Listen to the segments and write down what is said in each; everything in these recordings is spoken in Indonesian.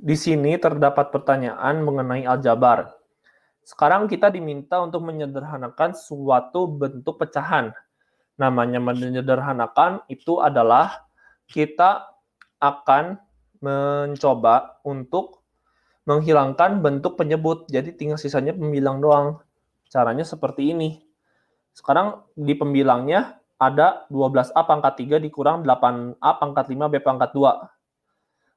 Di sini terdapat pertanyaan mengenai aljabar. Sekarang kita diminta untuk menyederhanakan suatu bentuk pecahan. Namanya menyederhanakan itu adalah kita akan mencoba untuk menghilangkan bentuk penyebut. Jadi tinggal sisanya pembilang doang. Caranya seperti ini. Sekarang di pembilangnya ada 12A pangkat 3 dikurang 8A pangkat 5 B pangkat 2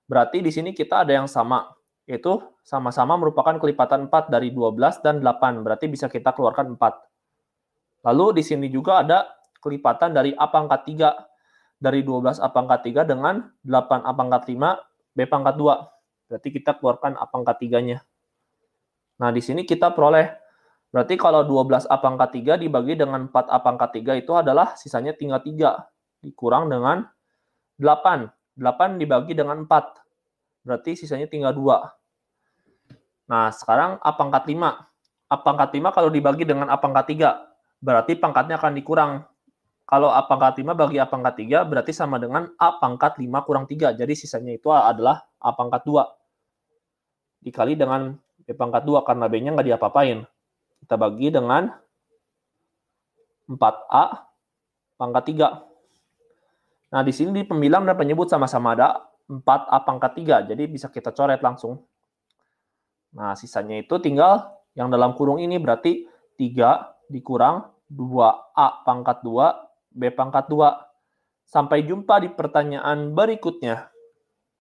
Berarti di sini kita ada yang sama, yaitu sama-sama merupakan kelipatan 4 dari 12 dan 8, berarti bisa kita keluarkan 4. Lalu di sini juga ada kelipatan dari A pangkat 3, dari 12 A pangkat 3 dengan 8 A pangkat 5, B pangkat 2. Berarti kita keluarkan A pangkat 3-nya. Nah, di sini kita peroleh Berarti kalau 12 A pangkat 3 dibagi dengan 4 A pangkat 3 itu adalah sisanya tinggal 3. Dikurang dengan 8. 8 dibagi dengan 4. Berarti sisanya tinggal dua. Nah, sekarang A pangkat 5. A pangkat 5 kalau dibagi dengan A pangkat 3, berarti pangkatnya akan dikurang. Kalau A pangkat 5 bagi A pangkat 3, berarti sama dengan A pangkat 5 kurang 3. Jadi sisanya itu adalah A pangkat 2. Dikali dengan B pangkat 2, karena B-nya nggak diapa-apain. Kita bagi dengan 4A pangkat 3. Nah, di sini di pembilang dan penyebut sama-sama ada 4 A pangkat 3. Jadi bisa kita coret langsung. Nah, sisanya itu tinggal yang dalam kurung ini berarti 3 dikurang 2A pangkat 2, B pangkat 2. Sampai jumpa di pertanyaan berikutnya.